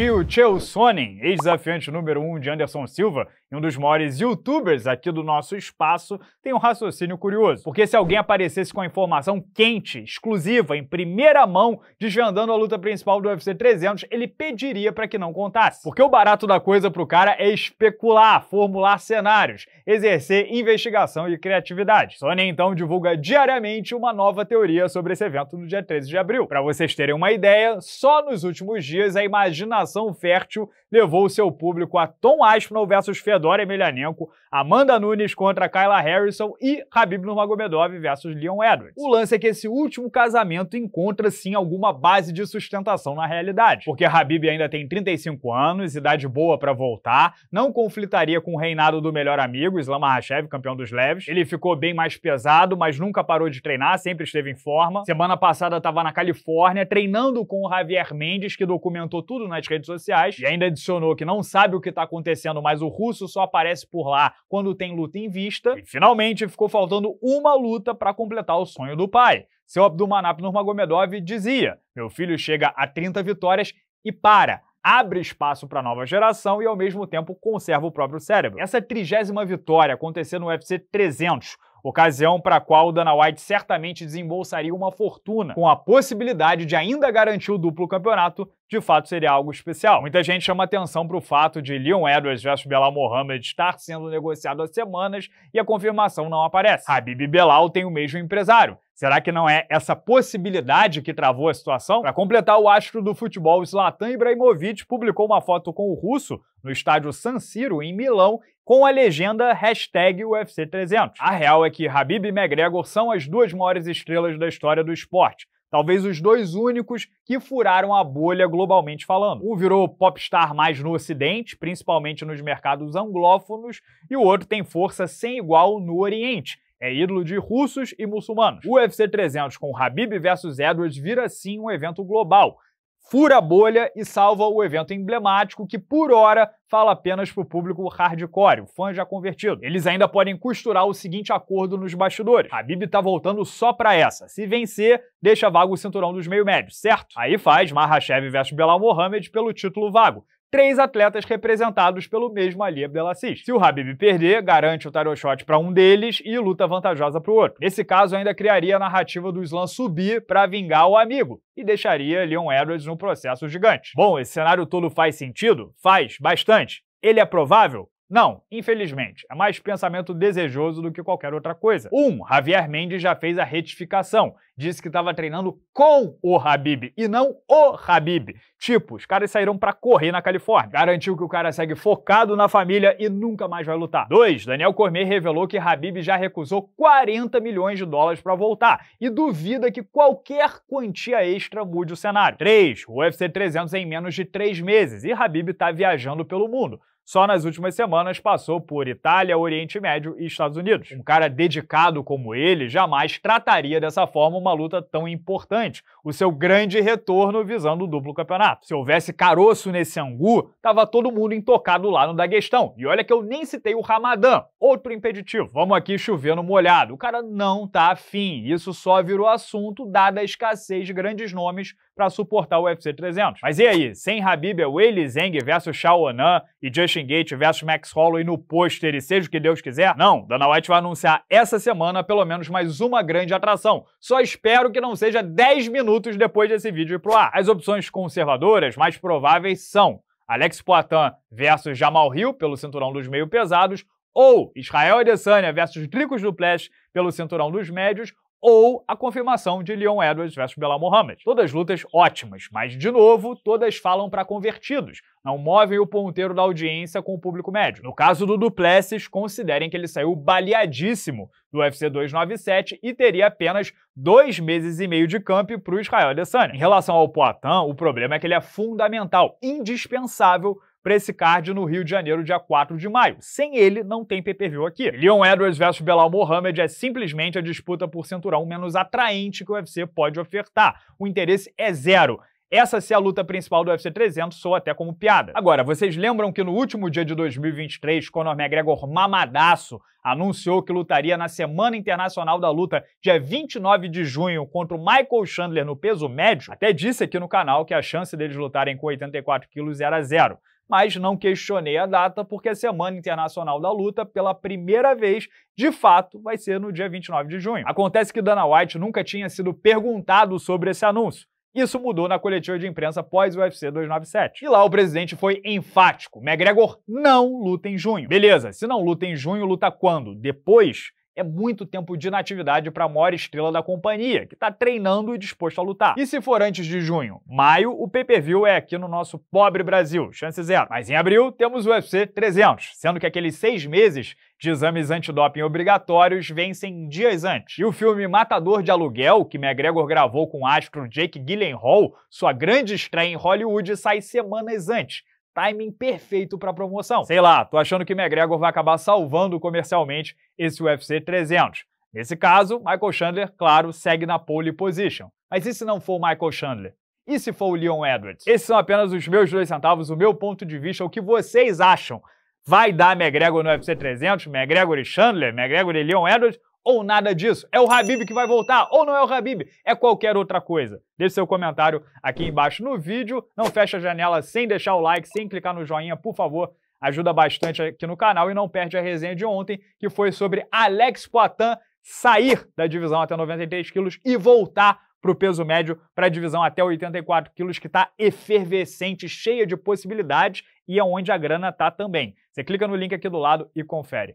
Tio Chelsonen, ex-desafiante número 1 um de Anderson Silva, e um dos maiores youtubers aqui do nosso espaço, tem um raciocínio curioso. Porque se alguém aparecesse com a informação quente, exclusiva, em primeira mão, desvendando a luta principal do UFC 300, ele pediria para que não contasse. Porque o barato da coisa pro cara é especular, formular cenários, exercer investigação e criatividade. Sony então divulga diariamente uma nova teoria sobre esse evento no dia 13 de abril. Para vocês terem uma ideia, só nos últimos dias a imaginação fértil levou o seu público a Tom Aspinall versus Fedor Dória Emelianenko, Amanda Nunes contra Kyla Harrison e Khabib Nurmagomedov versus Leon Edwards. O lance é que esse último casamento encontra sim alguma base de sustentação na realidade, porque Khabib ainda tem 35 anos, idade boa para voltar, não conflitaria com o reinado do melhor amigo, Islam Makhachev, campeão dos leves. Ele ficou bem mais pesado, mas nunca parou de treinar, sempre esteve em forma. Semana passada estava na Califórnia treinando com o Javier Mendes, que documentou tudo nas redes sociais e ainda adicionou que não sabe o que está acontecendo, mas o russo só aparece por lá quando tem luta em vista. E finalmente ficou faltando uma luta para completar o sonho do pai. Seu Abdulmanap Nurmagomedov dizia: "Meu filho chega a 30 vitórias e para, abre espaço para a nova geração e ao mesmo tempo conserva o próprio cérebro. Essa trigésima vitória aconteceu no UFC 300, ocasião para a qual Dana White certamente desembolsaria uma fortuna, com a possibilidade de ainda garantir o duplo campeonato, de fato seria algo especial. Muita gente chama atenção para o fato de Leon Edwards vs Belal Mohamed estar sendo negociado há semanas e a confirmação não aparece. Habib Belal tem o mesmo empresário, Será que não é essa possibilidade que travou a situação? Para completar, o astro do futebol Zlatan Ibrahimovic publicou uma foto com o russo no estádio San Siro, em Milão, com a legenda UFC300. A real é que Habib e McGregor são as duas maiores estrelas da história do esporte, talvez os dois únicos que furaram a bolha globalmente falando. Um virou popstar mais no ocidente, principalmente nos mercados anglófonos, e o outro tem força sem igual no oriente, é ídolo de russos e muçulmanos. O UFC 300 com Habib versus Edwards vira sim um evento global, fura a bolha e salva o evento emblemático que, por hora, fala apenas para o público hardcore, o fã já convertido. Eles ainda podem costurar o seguinte acordo nos bastidores. Habib tá voltando só para essa. Se vencer, deixa vago o cinturão dos meio-médios, certo? Aí faz Mahashev versus Belal Mohamed pelo título vago três atletas representados pelo mesmo Ali Abdelaziz. Se o Habib perder, garante o title shot para um deles e luta vantajosa para o outro. Nesse caso, ainda criaria a narrativa do Islam subir para vingar o amigo e deixaria Leon Edwards num processo gigante. Bom, esse cenário todo faz sentido? Faz, bastante. Ele é provável? Não, infelizmente, é mais pensamento desejoso do que qualquer outra coisa. Um, Javier Mendes já fez a retificação, disse que estava treinando com o Habib e não o Habib. Tipo, os caras saíram para correr na Califórnia. Garantiu que o cara segue focado na família e nunca mais vai lutar. Dois, Daniel Cormier revelou que Habib já recusou 40 milhões de dólares para voltar e duvida que qualquer quantia extra mude o cenário. Três, O UFC 300 em menos de três meses e Habib está viajando pelo mundo só nas últimas semanas passou por Itália, Oriente Médio e Estados Unidos. Um cara dedicado como ele jamais trataria dessa forma uma luta tão importante, o seu grande retorno visando o duplo campeonato. Se houvesse caroço nesse angu, tava todo mundo intocado lá no Daguestão. E olha que eu nem citei o Ramadã, outro impeditivo. Vamos aqui chovendo molhado. O cara não tá afim. Isso só virou assunto dada a escassez de grandes nomes para suportar o UFC 300. Mas e aí? Sem Habib, é Weili Zeng versus Onan e Justin Gate versus Max Holloway no pôster e seja o que Deus quiser? Não, Dana White vai anunciar essa semana pelo menos mais uma grande atração. Só espero que não seja 10 minutos depois desse vídeo ir pro ar. As opções conservadoras mais prováveis são Alex Poitin versus Jamal Hill pelo cinturão dos meio pesados ou Israel Adesanya versus Dricos Duplessis pelo cinturão dos médios, ou a confirmação de Leon Edwards versus Bela Mohamed. Todas lutas ótimas, mas de novo, todas falam para convertidos, não movem o ponteiro da audiência com o público médio. No caso do Duplessis, considerem que ele saiu baleadíssimo do UFC 297 e teria apenas dois meses e meio de campo para o Israel Adesanya. Em relação ao Poitin, o problema é que ele é fundamental, indispensável para esse card no Rio de Janeiro, dia 4 de maio. Sem ele, não tem pay-per-view aqui. Leon Edwards vs Belal Mohamed é simplesmente a disputa por cinturão menos atraente que o UFC pode ofertar. O interesse é zero. Essa se a luta principal do UFC 300, sou até como piada. Agora, vocês lembram que no último dia de 2023, Conor McGregor mamadaço anunciou que lutaria na Semana Internacional da Luta, dia 29 de junho, contra o Michael Chandler no peso médio? Até disse aqui no canal que a chance deles lutarem com 84 quilos era zero mas não questionei a data porque a Semana Internacional da Luta, pela primeira vez, de fato, vai ser no dia 29 de junho. Acontece que Dana White nunca tinha sido perguntado sobre esse anúncio. Isso mudou na coletiva de imprensa pós UFC 297. E lá o presidente foi enfático: McGregor não luta em junho. Beleza, se não luta em junho, luta quando? Depois? é muito tempo de inatividade para a maior estrela da companhia, que está treinando e disposto a lutar. E se for antes de junho, maio, o pay-per-view é aqui no nosso pobre Brasil, chance zero. Mas em abril temos o UFC 300, sendo que aqueles seis meses de exames antidoping obrigatórios vencem dias antes. E o filme Matador de Aluguel, que McGregor gravou com o astro Jake Gyllenhaal, sua grande estreia em Hollywood, sai semanas antes timing perfeito para promoção. Sei lá, tô achando que McGregor vai acabar salvando comercialmente esse UFC 300. Nesse caso, Michael Chandler, claro, segue na pole position. Mas e se não for Michael Chandler? E se for o Leon Edwards? Esses são apenas os meus dois centavos, o meu ponto de vista, o que vocês acham. Vai dar McGregor no UFC 300? McGregor e Chandler? McGregor e Leon Edwards? ou nada disso? É o Habib que vai voltar ou não é o Habib? É qualquer outra coisa. Deixe seu comentário aqui embaixo no vídeo. Não feche a janela sem deixar o like, sem clicar no joinha, por favor. Ajuda bastante aqui no canal e não perde a resenha de ontem, que foi sobre Alex Poitin sair da divisão até 93 quilos e voltar para o peso médio, para a divisão até 84 quilos, que está efervescente, cheia de possibilidades e é onde a grana está também. Você clica no link aqui do lado e confere.